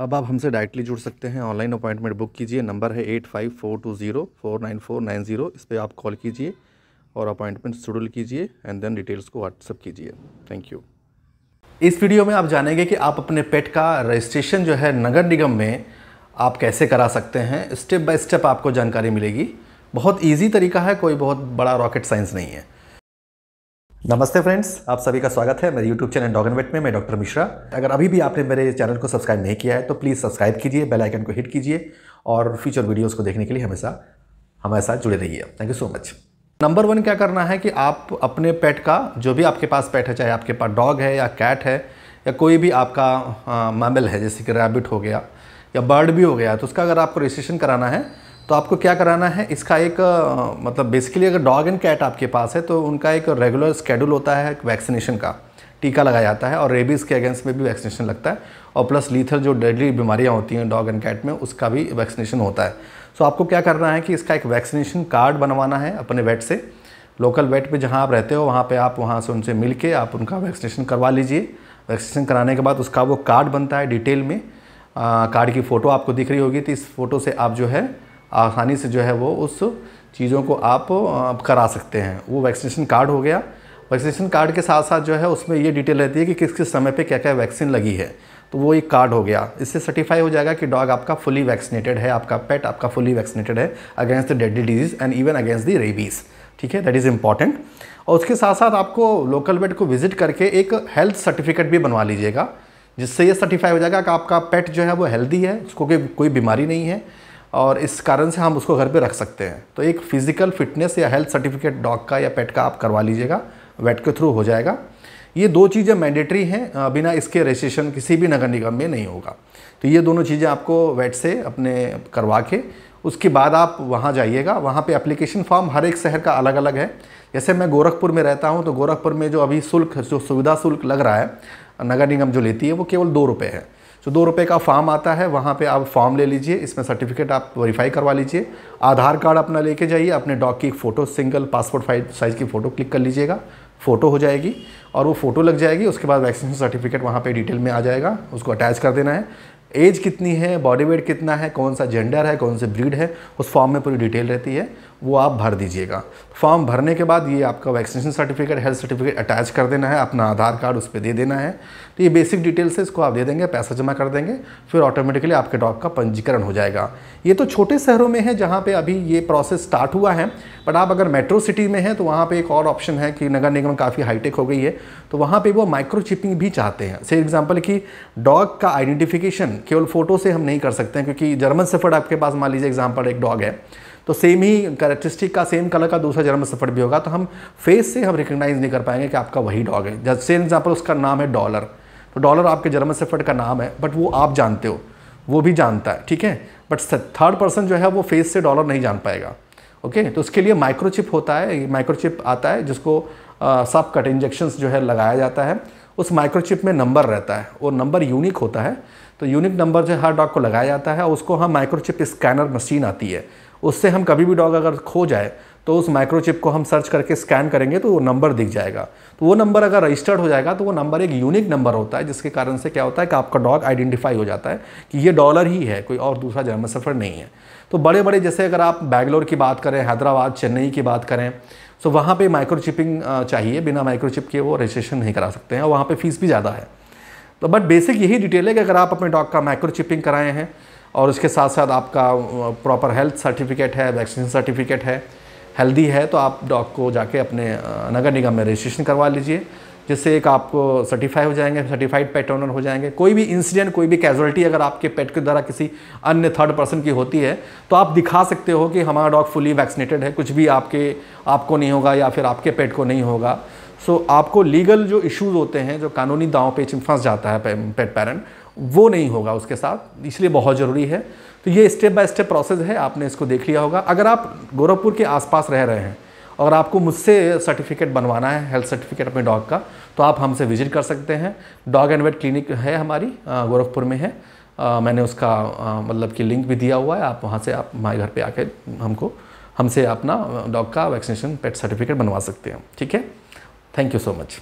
अब आप हमसे डायरेक्टली जुड़ सकते हैं ऑनलाइन अपॉइंटमेंट बुक कीजिए नंबर है eight five four two zero four nine four nine zero इस पर आप कॉल कीजिए और अपॉइंटमेंट शेड्यूल कीजिए एंड देन डिटेल्स को व्हाट्सअप कीजिए थैंक यू इस वीडियो में आप जानेंगे कि आप अपने पेट का रजिस्ट्रेशन जो है नगर निगम में आप कैसे करा सकते हैं स्टेप बाय स्टेप आपको जानकारी मिलेगी बहुत ईजी तरीका है कोई बहुत बड़ा रॉकेट साइंस नहीं है नमस्ते फ्रेंड्स आप सभी का स्वागत है मेरे यूट्यूब चैनल डॉगन वेट में मैं डॉक्टर मिश्रा अगर अभी भी आपने मेरे चैनल को सब्सक्राइब नहीं किया है तो प्लीज़ सब्सक्राइब कीजिए बेल आइकन को हिट कीजिए और फ्यूचर वीडियोस को देखने के लिए हमेशा हमारे साथ जुड़े रहिए thank you so much number one क्या करना है कि आप अपने पेट का जो भी आपके पास पेट है चाहे आपके पास डॉग है या कैट है या कोई भी आपका मैमल है जैसे कि रैबिट हो गया या बर्ड भी हो गया तो उसका अगर आपको रजिस्ट्रेशन कराना है तो आपको क्या कराना है इसका एक मतलब बेसिकली अगर डॉग एंड कैट आपके पास है तो उनका एक रेगुलर स्केड्यूल होता है वैक्सीनेशन का टीका लगाया जाता है और रेबीज़ के अगेंस्ट में भी वैक्सीनेशन लगता है और प्लस लीथर जो डेडली बीमारियाँ होती हैं डॉग एंड कैट में उसका भी वैक्सीनेशन होता है सो आपको क्या करना है कि इसका एक वैक्सीनेशन कार्ड बनवाना है अपने वेट से लोकल वेट पे जहाँ आप रहते हो वहाँ पे आप वहाँ से उनसे मिल के आप उनका वैक्सीनेशन करवा लीजिए वैक्सीनेशन कराने के बाद उसका वो कार्ड बनता है डिटेल में आ, कार्ड की फ़ोटो आपको दिख रही होगी तो इस फोटो से आप जो है आसानी से जो है वो उस चीज़ों को आप करा सकते हैं वो वैक्सीनेशन कार्ड हो गया वैक्सीनेशन कार्ड के साथ साथ जो है उसमें ये डिटेल रहती है कि किस किस समय पे क्या क्या वैक्सीन लगी है तो वो एक कार्ड हो गया इससे सर्टिफाई हो जाएगा कि डॉग आपका फुली वैक्सीनेटेड है आपका पेट आपका फुली वैक्सीनेटेड है against the deadly disease and even against the rabies ठीक है दैट इज़ इंपॉर्टेंट और उसके साथ साथ आपको लोकल वेट को विजिट करके एक हेल्थ सर्टिफिकेट भी बनवा लीजिएगा जिससे ये सर्टिफाई हो जाएगा कि आपका पेट जो है वो हेल्दी है उसको कोई बीमारी नहीं है और इस कारण से हम उसको घर पे रख सकते हैं तो एक फ़िज़िकल फिटनेस या हेल्थ सर्टिफिकेट डॉग का या पेट का आप करवा लीजिएगा वेट के थ्रू हो जाएगा ये दो चीज़ें मैंडेटरी हैं बिना इसके रजिस्ट्रेशन किसी भी नगर निगम में नहीं होगा तो ये दोनों चीज़ें आपको वेट से अपने करवा के उसके बाद आप वहाँ जाइएगा वहाँ पे एप्लीकेशन फॉर्म हर एक शहर का अलग अलग है जैसे मैं गोरखपुर में रहता हूँ तो गोरखपुर में जो अभी शुल्क जो सुविधा शुल्क लग रहा है नगर निगम जो लेती है वो केवल दो रुपये है जो दो रुपये का फॉर्म आता है वहाँ पे आप फॉर्म ले लीजिए इसमें सर्टिफिकेट आप वेरीफाई करवा लीजिए आधार कार्ड अपना लेके जाइए अपने डॉग की फ़ोटो सिंगल पासपोर्ट साइज़ की फ़ोटो क्लिक कर लीजिएगा फ़ोटो हो जाएगी और वो फ़ोटो लग जाएगी उसके बाद वैक्सीनेशन सर्टिफिकेट वहाँ पर डिटेल में आ जाएगा उसको अटैच कर देना है एज कितनी है बॉडी वेट कितना है कौन सा जेंडर है कौन से ब्रीड है उस फॉर्म में पूरी डिटेल रहती है वो आप भर दीजिएगा फॉर्म भरने के बाद ये आपका vaccination certificate health certificate attach कर देना है अपना आधार कार्ड उस पर दे देना है तो ये बेसिक डिटेल्स है इसको आप दे देंगे पैसा जमा कर देंगे फिर ऑटोमेटिकली आपके डॉग का पंजीकरण हो जाएगा ये तो छोटे शहरों में है जहाँ पर अभी ये प्रोसेस स्टार्ट हुआ है बट आप अगर मेट्रो सिटी में हैं तो वहाँ पर एक और ऑप्शन है कि नगर निगम काफ़ी हाईटेक हो गई है तो वहाँ पर वो माइक्रोचिपिंग भी चाहते हैं से एग्जाम्पल कि डॉग का आइडेंटिफिकेशन केवल फ़ोटो से हम नहीं कर सकते हैं क्योंकि जर्मन सेफर्ड आपके पास मान लीजिए एग्जाम्पल एक डॉग है तो सेम ही करेक्ट्रिस्टिक का सेम कलर का दूसरा जर्मन सफर भी होगा तो हम फेस से हम रिकग्नाइज नहीं कर पाएंगे कि आपका वही डॉग है जैसे एग्जाम्पल उसका नाम है डॉलर तो डॉलर आपके जर्मन सफर का नाम है बट वो आप जानते हो वो भी जानता है ठीक है बट थर्ड पर्सन जो है वो फेस से डॉलर नहीं जान पाएगा ओके तो उसके लिए माइक्रोचिप होता है माइक्रोचिप आता है जिसको सब कट इंजेक्शन जो है लगाया जाता है उस माइक्रोचिप में नंबर रहता है वो नंबर यूनिक होता है तो यूनिक नंबर जो हर डॉग को लगाया जाता है उसको हम माइक्रोचिप स्कैनर मशीन आती है उससे हम कभी भी डॉग अगर खो जाए तो उस माइक्रोचिप को हम सर्च करके स्कैन करेंगे तो वो नंबर दिख जाएगा तो वो नंबर अगर रजिस्टर्ड हो जाएगा तो वो नंबर एक यूनिक नंबर होता है जिसके कारण से क्या होता है कि आपका डॉग आइडेंटिफाई हो जाता है कि ये डॉलर ही है कोई और दूसरा जर्मन सफ़र नहीं है तो बड़े बड़े जैसे अगर आप बैंगलोर की बात करें हैदराबाद चेन्नई की बात करें तो वहाँ पर माइक्रोचिपिंग चाहिए बिना माइक्रोचिप के वो रजिस्ट्रेशन नहीं करा सकते हैं और वहाँ पर फीस भी ज़्यादा है तो बट बेसिक यही डिटेल है कि अगर आप अपने डॉग का माइक्रोचिपिंग कराए हैं और उसके साथ साथ आपका प्रॉपर हेल्थ सर्टिफिकेट है वैक्सीनेशन सर्टिफिकेट है हेल्दी है तो आप डॉग को जाके अपने नगर निगम में रजिस्ट्रेशन करवा लीजिए जिससे एक आपको सर्टिफाई हो जाएंगे सर्टिफाइड पेट ओनर हो जाएंगे कोई भी इंसिडेंट कोई भी कैजुअलिटी अगर आपके पेट के द्वारा किसी अन्य थर्ड पर्सन की होती है तो आप दिखा सकते हो कि हमारा डॉग फुली वैक्सीनेटेड है कुछ भी आपके आपको नहीं होगा या फिर आपके पेट को नहीं होगा सो so, आपको लीगल जो इश्यूज़ होते हैं जो कानूनी दाव पे फंस जाता है पेट पेरेंट वो नहीं होगा उसके साथ इसलिए बहुत ज़रूरी है तो ये स्टेप बाय स्टेप प्रोसेस है आपने इसको देख लिया होगा अगर आप गोरखपुर के आसपास रह रहे हैं और आपको मुझसे सर्टिफिकेट बनवाना है हेल्थ सर्टिफिकेट अपने डॉग का तो आप हमसे विजिट कर सकते हैं डॉग एंड वेट क्लिनिक है हमारी गोरखपुर में है आ, मैंने उसका मतलब कि लिंक भी दिया हुआ है आप वहाँ से आप हमारे घर पर आके हमको हमसे अपना डॉग का वैक्सीनेशन पेट सर्टिफिकेट बनवा सकते हैं ठीक है थैंक यू सो मच